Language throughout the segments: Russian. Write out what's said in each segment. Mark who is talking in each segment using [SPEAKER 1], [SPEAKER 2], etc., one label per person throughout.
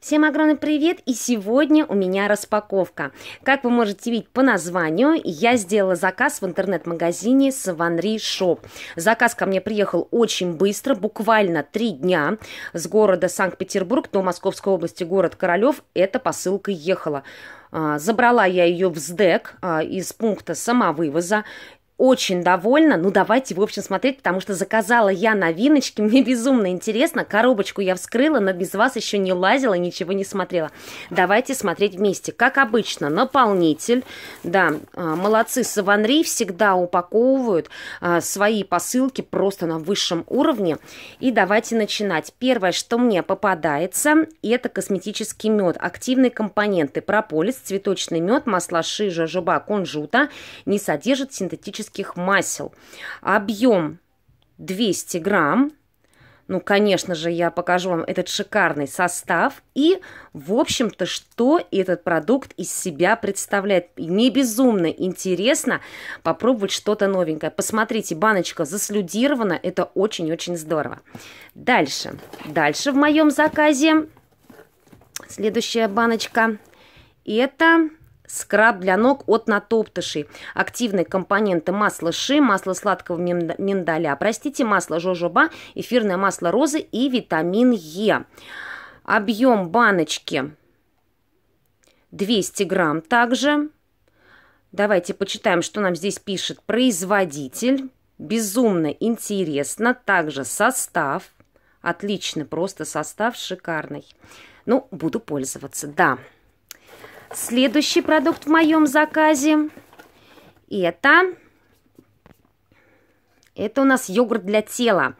[SPEAKER 1] Всем огромный привет! И сегодня у меня распаковка. Как вы можете видеть по названию, я сделала заказ в интернет-магазине Savanry Shop. Заказ ко мне приехал очень быстро, буквально три дня с города Санкт-Петербург до Московской области, город Королев. Эта посылка ехала. А, забрала я ее в СДЭК а, из пункта самовывоза очень довольна. Ну, давайте, в общем, смотреть, потому что заказала я новиночки. Мне безумно интересно. Коробочку я вскрыла, но без вас еще не лазила, ничего не смотрела. Давайте смотреть вместе. Как обычно, наполнитель. Да, а, молодцы, Саванри всегда упаковывают а, свои посылки просто на высшем уровне. И давайте начинать. Первое, что мне попадается, это косметический мед. Активные компоненты. Прополис, цветочный мед, масла шижа, жаба, конжута. не содержит синтетических мышечных масел. Объем 200 грамм. Ну, конечно же, я покажу вам этот шикарный состав и, в общем-то, что этот продукт из себя представляет. Мне безумно интересно попробовать что-то новенькое. Посмотрите, баночка заслюдирована, это очень-очень здорово. Дальше, дальше в моем заказе следующая баночка. Это скраб для ног от натоптышей, активные компоненты масла ши, масло сладкого миндаля, простите, масло жожоба, эфирное масло розы и витамин Е. Объем баночки 200 грамм также. Давайте почитаем, что нам здесь пишет производитель. Безумно интересно. Также состав. Отлично, просто состав шикарный. Ну, буду пользоваться, да. Следующий продукт в моем заказе это... Это у нас йогурт для тела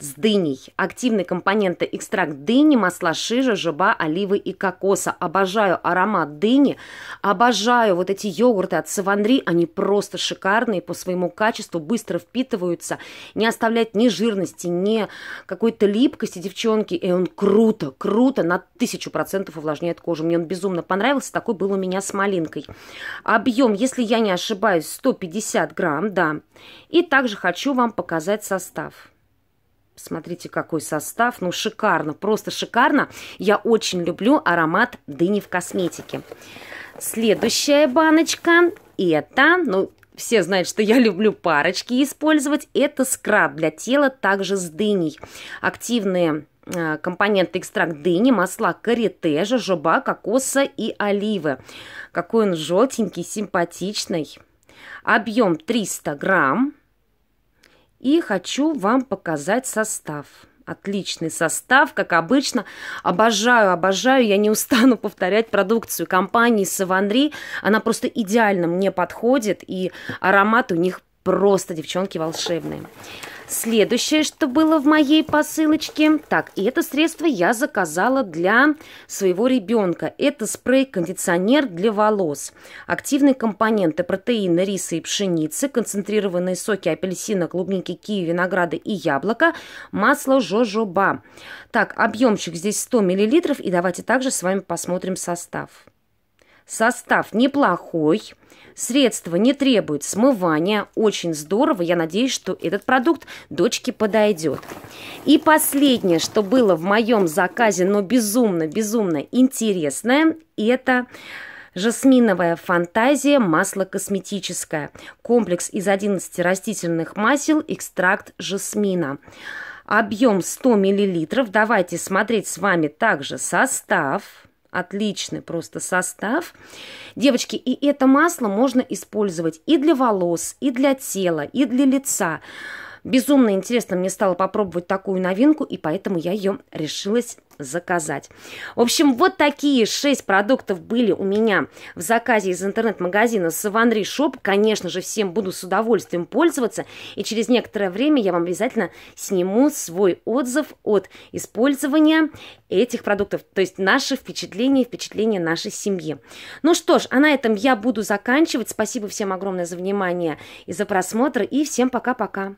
[SPEAKER 1] с дыней. Активные компоненты экстракт дыни, масла шижа, жиба, оливы и кокоса. Обожаю аромат дыни, обожаю вот эти йогурты от Саванри, они просто шикарные по своему качеству, быстро впитываются, не оставляют ни жирности, ни какой-то липкости, девчонки, и он круто, круто, на тысячу процентов увлажняет кожу. Мне он безумно понравился, такой был у меня с малинкой. Объем, если я не ошибаюсь, 150 грамм, да. И также хочу вам показать состав. Смотрите, какой состав. Ну, шикарно, просто шикарно. Я очень люблю аромат дыни в косметике. Следующая баночка – это, ну, все знают, что я люблю парочки использовать. Это скраб для тела, также с дыней. Активные э, компоненты экстракт дыни, масла карите, жожоба, кокоса и оливы. Какой он желтенький, симпатичный. Объем 300 грамм. И хочу вам показать состав. Отличный состав, как обычно. Обожаю, обожаю, я не устану повторять продукцию компании Саванри. Она просто идеально мне подходит, и аромат у них Просто девчонки волшебные. Следующее, что было в моей посылочке. Так, и это средство я заказала для своего ребенка. Это спрей-кондиционер для волос. Активные компоненты протеина, риса и пшеницы, концентрированные соки апельсина, клубники, киви, винограда и яблока, масло жожоба. Так, объемчик здесь 100 мл. И давайте также с вами посмотрим состав. Состав неплохой, средства не требуют смывания. Очень здорово, я надеюсь, что этот продукт дочке подойдет. И последнее, что было в моем заказе, но безумно-безумно интересное, это жасминовая фантазия, масло косметическое, комплекс из 11 растительных масел, экстракт жасмина. Объем 100 мл. Давайте смотреть с вами также состав отличный просто состав. Девочки, и это масло можно использовать и для волос, и для тела, и для лица. Безумно интересно мне стало попробовать такую новинку, и поэтому я ее решилась заказать. В общем, вот такие шесть продуктов были у меня в заказе из интернет-магазина Savonry Shop. Конечно же, всем буду с удовольствием пользоваться, и через некоторое время я вам обязательно сниму свой отзыв от использования этих продуктов, то есть наши впечатления, впечатления нашей семьи. Ну что ж, а на этом я буду заканчивать. Спасибо всем огромное за внимание и за просмотр, и всем пока-пока.